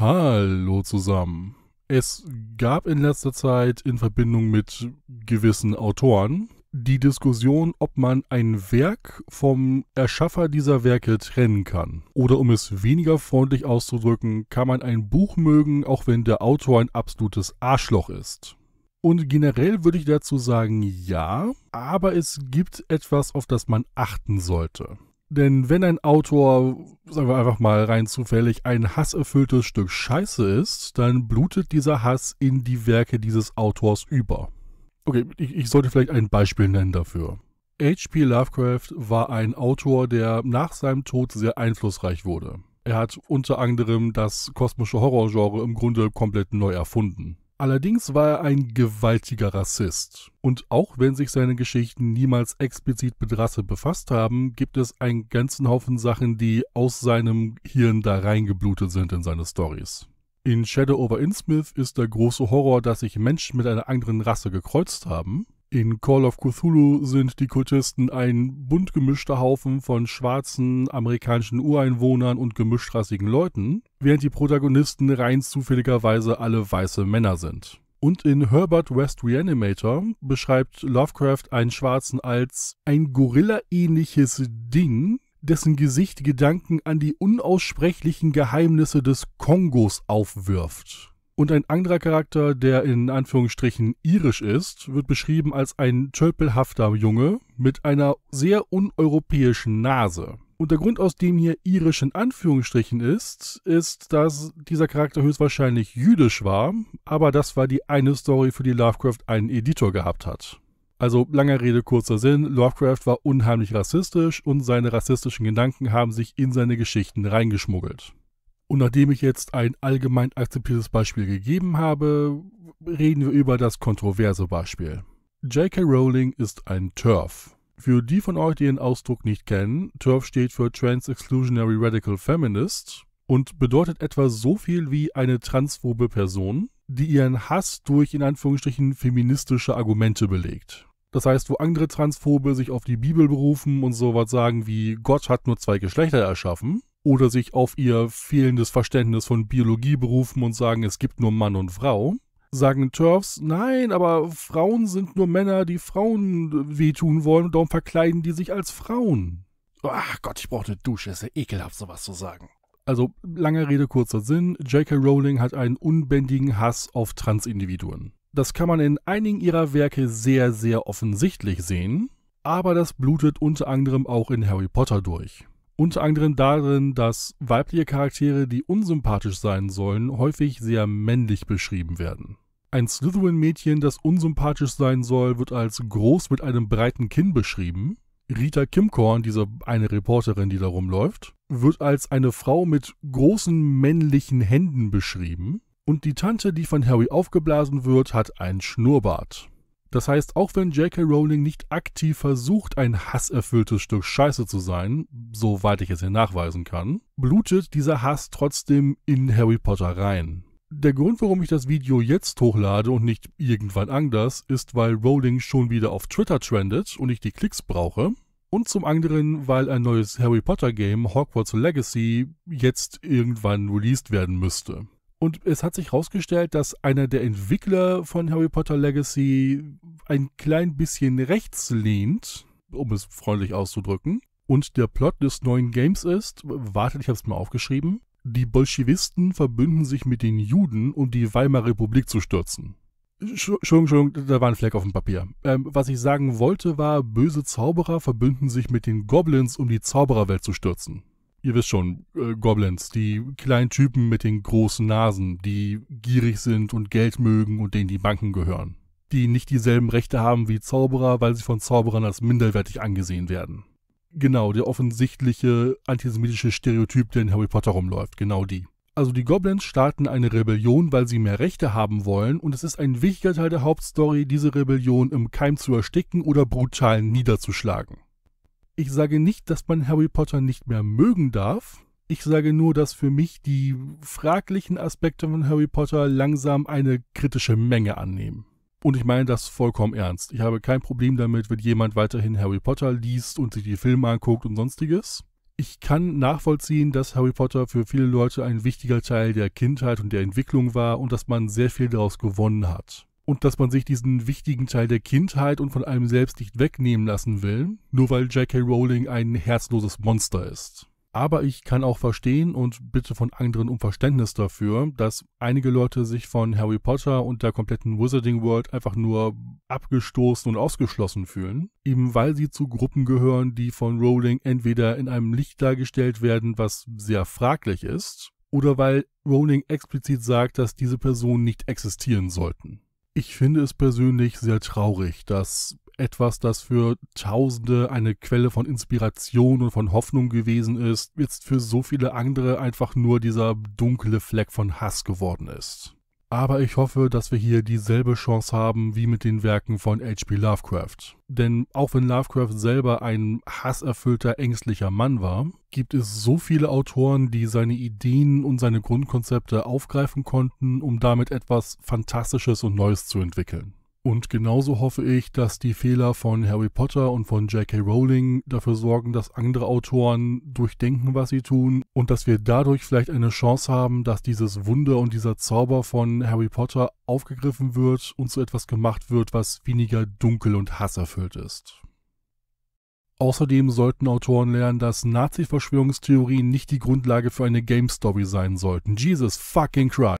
Hallo zusammen. Es gab in letzter Zeit in Verbindung mit gewissen Autoren die Diskussion, ob man ein Werk vom Erschaffer dieser Werke trennen kann. Oder um es weniger freundlich auszudrücken, kann man ein Buch mögen, auch wenn der Autor ein absolutes Arschloch ist. Und generell würde ich dazu sagen, ja, aber es gibt etwas, auf das man achten sollte. Denn wenn ein Autor, sagen wir einfach mal rein zufällig, ein hasserfülltes Stück Scheiße ist, dann blutet dieser Hass in die Werke dieses Autors über. Okay, ich, ich sollte vielleicht ein Beispiel nennen dafür. H.P. Lovecraft war ein Autor, der nach seinem Tod sehr einflussreich wurde. Er hat unter anderem das kosmische Horrorgenre im Grunde komplett neu erfunden. Allerdings war er ein gewaltiger Rassist. Und auch wenn sich seine Geschichten niemals explizit mit Rasse befasst haben, gibt es einen ganzen Haufen Sachen, die aus seinem Hirn da reingeblutet sind in seine Stories. In Shadow over Innsmouth ist der große Horror, dass sich Menschen mit einer anderen Rasse gekreuzt haben. In Call of Cthulhu sind die Kultisten ein bunt gemischter Haufen von schwarzen amerikanischen Ureinwohnern und gemischtrassigen Leuten, während die Protagonisten rein zufälligerweise alle weiße Männer sind. Und in Herbert West Reanimator beschreibt Lovecraft einen Schwarzen als ein Gorilla-ähnliches Ding, dessen Gesicht Gedanken an die unaussprechlichen Geheimnisse des Kongos aufwirft. Und ein anderer Charakter, der in Anführungsstrichen irisch ist, wird beschrieben als ein tölpelhafter Junge mit einer sehr uneuropäischen Nase. Und der Grund, aus dem hier irisch in Anführungsstrichen ist, ist, dass dieser Charakter höchstwahrscheinlich jüdisch war, aber das war die eine Story, für die Lovecraft einen Editor gehabt hat. Also langer Rede, kurzer Sinn, Lovecraft war unheimlich rassistisch und seine rassistischen Gedanken haben sich in seine Geschichten reingeschmuggelt. Und nachdem ich jetzt ein allgemein akzeptiertes Beispiel gegeben habe, reden wir über das kontroverse Beispiel. J.K. Rowling ist ein TERF. Für die von euch, die den Ausdruck nicht kennen, TERF steht für Trans Exclusionary Radical Feminist und bedeutet etwa so viel wie eine transphobe Person, die ihren Hass durch in Anführungsstrichen feministische Argumente belegt. Das heißt, wo andere Transphobe sich auf die Bibel berufen und sowas sagen wie Gott hat nur zwei Geschlechter erschaffen, oder sich auf ihr fehlendes Verständnis von Biologie berufen und sagen, es gibt nur Mann und Frau, sagen Turfs, nein, aber Frauen sind nur Männer, die Frauen wehtun wollen und darum verkleiden die sich als Frauen. Ach Gott, ich brauche eine Dusche, ist ja ekelhaft, sowas zu sagen. Also, lange Rede, kurzer Sinn, J.K. Rowling hat einen unbändigen Hass auf Transindividuen. Das kann man in einigen ihrer Werke sehr, sehr offensichtlich sehen, aber das blutet unter anderem auch in Harry Potter durch. Unter anderem darin, dass weibliche Charaktere, die unsympathisch sein sollen, häufig sehr männlich beschrieben werden. Ein Slytherin-Mädchen, das unsympathisch sein soll, wird als groß mit einem breiten Kinn beschrieben. Rita Kimkorn, diese eine Reporterin, die da rumläuft, wird als eine Frau mit großen männlichen Händen beschrieben. Und die Tante, die von Harry aufgeblasen wird, hat einen Schnurrbart. Das heißt, auch wenn J.K. Rowling nicht aktiv versucht, ein hasserfülltes Stück Scheiße zu sein, soweit ich es hier nachweisen kann, blutet dieser Hass trotzdem in Harry Potter rein. Der Grund, warum ich das Video jetzt hochlade und nicht irgendwann anders, ist, weil Rowling schon wieder auf Twitter trendet und ich die Klicks brauche. Und zum anderen, weil ein neues Harry Potter Game, Hogwarts Legacy, jetzt irgendwann released werden müsste. Und es hat sich herausgestellt, dass einer der Entwickler von Harry Potter Legacy ein klein bisschen rechts lehnt, um es freundlich auszudrücken. Und der Plot des neuen Games ist, wartet, ich habe es mal aufgeschrieben, die Bolschewisten verbünden sich mit den Juden, um die Weimarer Republik zu stürzen. Entschuldigung, Entschuldigung, da war ein Fleck auf dem Papier. Ähm, was ich sagen wollte war, böse Zauberer verbünden sich mit den Goblins, um die Zaubererwelt zu stürzen ihr wisst schon, äh, Goblins, die kleinen Typen mit den großen Nasen, die gierig sind und Geld mögen und denen die Banken gehören. Die nicht dieselben Rechte haben wie Zauberer, weil sie von Zauberern als minderwertig angesehen werden. Genau, der offensichtliche antisemitische Stereotyp, der in Harry Potter rumläuft, genau die. Also die Goblins starten eine Rebellion, weil sie mehr Rechte haben wollen und es ist ein wichtiger Teil der Hauptstory, diese Rebellion im Keim zu ersticken oder brutal niederzuschlagen. Ich sage nicht, dass man Harry Potter nicht mehr mögen darf. Ich sage nur, dass für mich die fraglichen Aspekte von Harry Potter langsam eine kritische Menge annehmen. Und ich meine das vollkommen ernst. Ich habe kein Problem damit, wenn jemand weiterhin Harry Potter liest und sich die Filme anguckt und sonstiges. Ich kann nachvollziehen, dass Harry Potter für viele Leute ein wichtiger Teil der Kindheit und der Entwicklung war und dass man sehr viel daraus gewonnen hat und dass man sich diesen wichtigen Teil der Kindheit und von einem selbst nicht wegnehmen lassen will, nur weil J.K. Rowling ein herzloses Monster ist. Aber ich kann auch verstehen und bitte von anderen um Verständnis dafür, dass einige Leute sich von Harry Potter und der kompletten Wizarding World einfach nur abgestoßen und ausgeschlossen fühlen, eben weil sie zu Gruppen gehören, die von Rowling entweder in einem Licht dargestellt werden, was sehr fraglich ist, oder weil Rowling explizit sagt, dass diese Personen nicht existieren sollten. Ich finde es persönlich sehr traurig, dass etwas, das für Tausende eine Quelle von Inspiration und von Hoffnung gewesen ist, jetzt für so viele andere einfach nur dieser dunkle Fleck von Hass geworden ist aber ich hoffe, dass wir hier dieselbe Chance haben wie mit den Werken von H.P. Lovecraft. Denn auch wenn Lovecraft selber ein hasserfüllter, ängstlicher Mann war, gibt es so viele Autoren, die seine Ideen und seine Grundkonzepte aufgreifen konnten, um damit etwas Fantastisches und Neues zu entwickeln. Und genauso hoffe ich, dass die Fehler von Harry Potter und von J.K. Rowling dafür sorgen, dass andere Autoren durchdenken, was sie tun und dass wir dadurch vielleicht eine Chance haben, dass dieses Wunder und dieser Zauber von Harry Potter aufgegriffen wird und zu etwas gemacht wird, was weniger dunkel und hasserfüllt ist. Außerdem sollten Autoren lernen, dass Nazi-Verschwörungstheorien nicht die Grundlage für eine Game-Story sein sollten. Jesus fucking Christ.